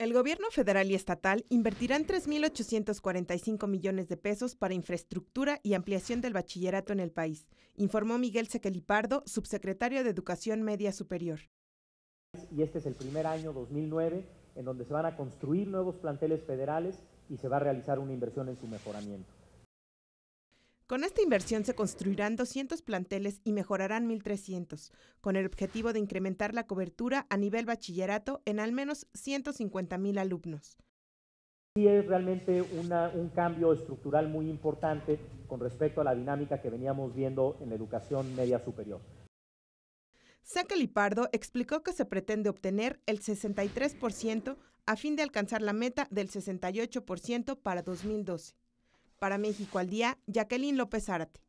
El gobierno federal y estatal invertirán 3.845 millones de pesos para infraestructura y ampliación del bachillerato en el país, informó Miguel Sequelipardo, subsecretario de Educación Media Superior. Y este es el primer año 2009 en donde se van a construir nuevos planteles federales y se va a realizar una inversión en su mejoramiento. Con esta inversión se construirán 200 planteles y mejorarán 1.300, con el objetivo de incrementar la cobertura a nivel bachillerato en al menos 150.000 alumnos. Sí es realmente un cambio estructural muy importante con respecto a la dinámica que veníamos viendo en la educación media superior. Saca Lipardo explicó que se pretende obtener el 63% a fin de alcanzar la meta del 68% para 2012. Para México al Día, Jacqueline López Árate.